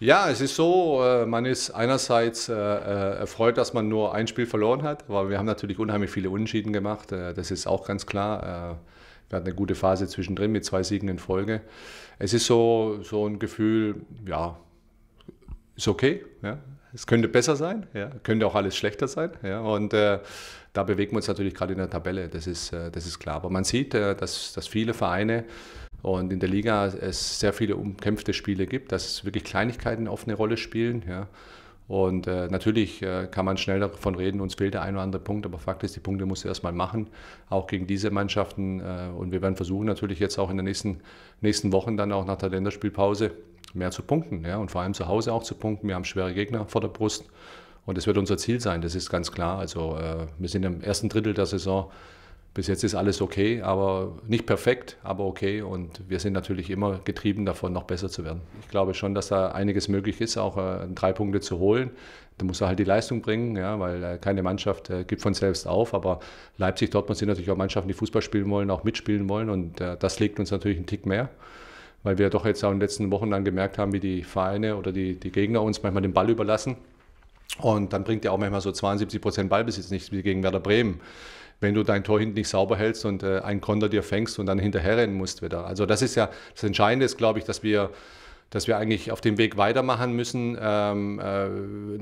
Ja, es ist so, äh, man ist einerseits äh, äh, erfreut, dass man nur ein Spiel verloren hat, aber wir haben natürlich unheimlich viele Unentschieden gemacht, das ist auch ganz klar. Wir hatten eine gute Phase zwischendrin mit zwei Siegen in Folge. Es ist so, so ein Gefühl, ja, ist okay. Ja. Es könnte besser sein, ja. könnte auch alles schlechter sein. Ja. Und äh, da bewegen wir uns natürlich gerade in der Tabelle, das ist, äh, das ist klar. Aber man sieht, äh, dass, dass viele Vereine und in der Liga es sehr viele umkämpfte Spiele gibt, dass wirklich Kleinigkeiten auf eine Rolle spielen. Ja. Und äh, natürlich äh, kann man schnell davon reden, uns fehlt der ein oder andere Punkt, aber Fakt ist, die Punkte musst du erstmal machen, auch gegen diese Mannschaften. Äh, und wir werden versuchen, natürlich jetzt auch in den nächsten, nächsten Wochen, dann auch nach der Länderspielpause, mehr zu punkten. Ja? Und vor allem zu Hause auch zu punkten. Wir haben schwere Gegner vor der Brust. Und das wird unser Ziel sein, das ist ganz klar. Also äh, wir sind im ersten Drittel der Saison bis jetzt ist alles okay, aber nicht perfekt, aber okay. Und wir sind natürlich immer getrieben davon, noch besser zu werden. Ich glaube schon, dass da einiges möglich ist, auch äh, drei Punkte zu holen. Da muss er halt die Leistung bringen, ja, weil äh, keine Mannschaft äh, gibt von selbst auf. Aber Leipzig, Dortmund sind natürlich auch Mannschaften, die Fußball spielen wollen, auch mitspielen wollen. Und äh, das legt uns natürlich einen Tick mehr, weil wir doch jetzt auch in den letzten Wochen dann gemerkt haben, wie die Vereine oder die, die Gegner uns manchmal den Ball überlassen. Und dann bringt ja auch manchmal so 72 Prozent Ballbesitz nicht wie gegen Werder Bremen wenn du dein Tor hinten nicht sauber hältst und äh, einen Konter dir fängst und dann hinterherrennen musst wieder. Also das ist ja, das Entscheidende ist, glaube ich, dass wir dass wir eigentlich auf dem Weg weitermachen müssen, ähm, äh,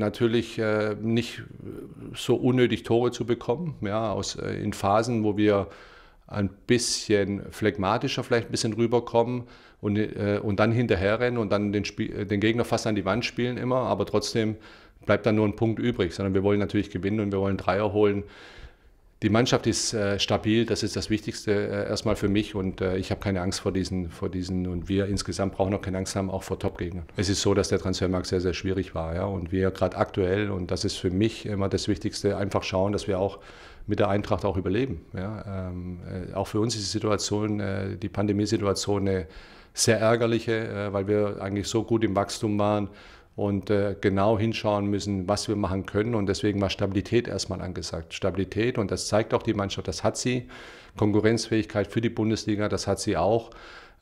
natürlich äh, nicht so unnötig Tore zu bekommen, ja, aus, äh, in Phasen, wo wir ein bisschen phlegmatischer vielleicht ein bisschen rüberkommen und, äh, und dann hinterherrennen und dann den, Spiel, äh, den Gegner fast an die Wand spielen immer, aber trotzdem bleibt dann nur ein Punkt übrig, sondern wir wollen natürlich gewinnen und wir wollen Dreier holen die Mannschaft ist äh, stabil, das ist das Wichtigste äh, erstmal für mich und äh, ich habe keine Angst vor diesen, vor diesen und wir insgesamt brauchen auch keine Angst haben, auch vor Top-Gegnern. Es ist so, dass der Transfermarkt sehr, sehr schwierig war ja, und wir gerade aktuell und das ist für mich immer das Wichtigste, einfach schauen, dass wir auch mit der Eintracht auch überleben. Ja. Ähm, äh, auch für uns ist die Situation, äh, die Pandemiesituation eine sehr ärgerliche, äh, weil wir eigentlich so gut im Wachstum waren, und äh, genau hinschauen müssen, was wir machen können. Und deswegen war Stabilität erstmal angesagt. Stabilität und das zeigt auch die Mannschaft, das hat sie. Konkurrenzfähigkeit für die Bundesliga, das hat sie auch.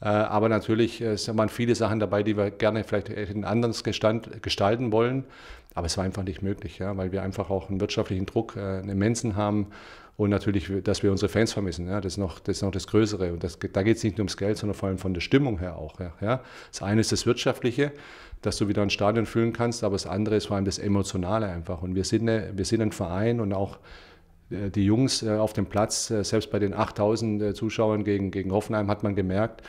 Äh, aber natürlich äh, waren viele Sachen dabei, die wir gerne vielleicht hätten anders gestalten wollen. Aber es war einfach nicht möglich, ja, weil wir einfach auch einen wirtschaftlichen Druck, äh, einen immensen haben. Und natürlich, dass wir unsere Fans vermissen. Ja, das, ist noch, das ist noch das Größere. Und das, da geht es nicht nur ums Geld, sondern vor allem von der Stimmung her auch. Ja. Das eine ist das Wirtschaftliche, dass du wieder ein Stadion fühlen kannst, aber das andere ist vor allem das Emotionale einfach. Und wir sind, eine, wir sind ein Verein und auch äh, die Jungs äh, auf dem Platz, äh, selbst bei den 8000 Zuschauern gegen, gegen Hoffenheim hat man gemerkt,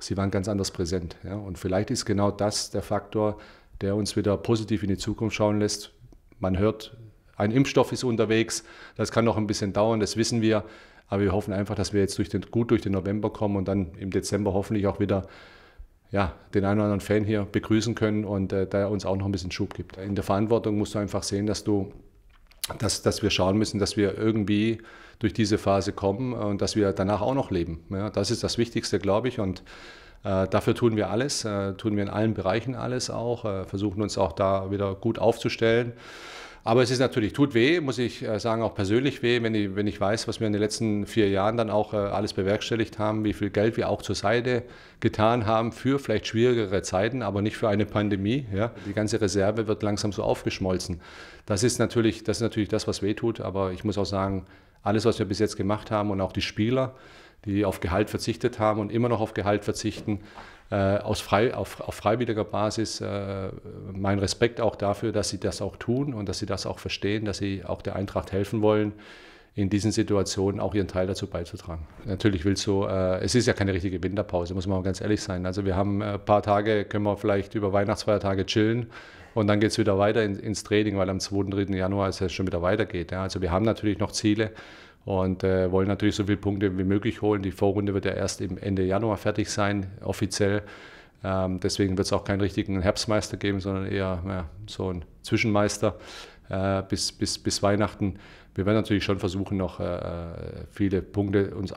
sie waren ganz anders präsent. Ja? Und vielleicht ist genau das der Faktor, der uns wieder positiv in die Zukunft schauen lässt. Man hört, ein Impfstoff ist unterwegs, das kann noch ein bisschen dauern, das wissen wir. Aber wir hoffen einfach, dass wir jetzt durch den, gut durch den November kommen und dann im Dezember hoffentlich auch wieder ja, den einen oder anderen Fan hier begrüßen können und äh, er uns auch noch ein bisschen Schub gibt. In der Verantwortung musst du einfach sehen, dass du dass, dass wir schauen müssen, dass wir irgendwie durch diese Phase kommen und dass wir danach auch noch leben. Ja, das ist das Wichtigste, glaube ich. Und äh, dafür tun wir alles, äh, tun wir in allen Bereichen alles auch, äh, versuchen uns auch da wieder gut aufzustellen. Aber es ist natürlich, tut weh, muss ich äh, sagen, auch persönlich weh, wenn ich, wenn ich weiß, was wir in den letzten vier Jahren dann auch äh, alles bewerkstelligt haben, wie viel Geld wir auch zur Seite getan haben für vielleicht schwierigere Zeiten, aber nicht für eine Pandemie. Ja. Die ganze Reserve wird langsam so aufgeschmolzen. Das ist natürlich das, ist natürlich das was weh tut, aber ich muss auch sagen, alles, was wir bis jetzt gemacht haben und auch die Spieler, die auf Gehalt verzichtet haben und immer noch auf Gehalt verzichten, äh, aus frei, auf, auf freiwilliger Basis äh, mein Respekt auch dafür, dass sie das auch tun und dass sie das auch verstehen, dass sie auch der Eintracht helfen wollen in diesen Situationen auch ihren Teil dazu beizutragen. Natürlich willst du, äh, es ist ja keine richtige Winterpause, muss man auch ganz ehrlich sein. Also wir haben äh, ein paar Tage, können wir vielleicht über Weihnachtsfeiertage chillen und dann geht es wieder weiter in, ins Training, weil am 2. 3. Januar es ja schon wieder weitergeht. Ja. Also wir haben natürlich noch Ziele, und äh, wollen natürlich so viele Punkte wie möglich holen. Die Vorrunde wird ja erst im Ende Januar fertig sein, offiziell. Ähm, deswegen wird es auch keinen richtigen Herbstmeister geben, sondern eher ja, so einen Zwischenmeister äh, bis, bis, bis Weihnachten. Wir werden natürlich schon versuchen, noch äh, äh viele Punkte uns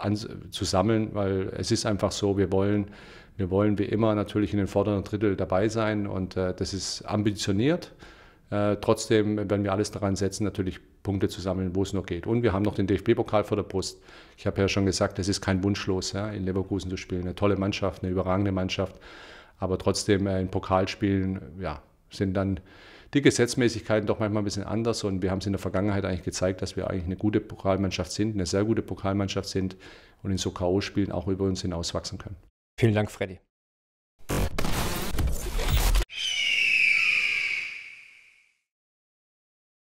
zu sammeln, weil es ist einfach so, wir wollen, wir wollen wie immer natürlich in den vorderen Drittel dabei sein und äh, das ist ambitioniert. Äh, trotzdem werden wir alles daran setzen, natürlich Punkte zu sammeln, wo es noch geht. Und wir haben noch den DFB-Pokal vor der Brust. Ich habe ja schon gesagt, es ist kein Wunschlos, ja, in Leverkusen zu spielen. Eine tolle Mannschaft, eine überragende Mannschaft. Aber trotzdem äh, in Pokalspielen ja, sind dann die Gesetzmäßigkeiten doch manchmal ein bisschen anders. Und wir haben es in der Vergangenheit eigentlich gezeigt, dass wir eigentlich eine gute Pokalmannschaft sind, eine sehr gute Pokalmannschaft sind und in so K.O.-Spielen auch über uns hinauswachsen können. Vielen Dank, Freddy.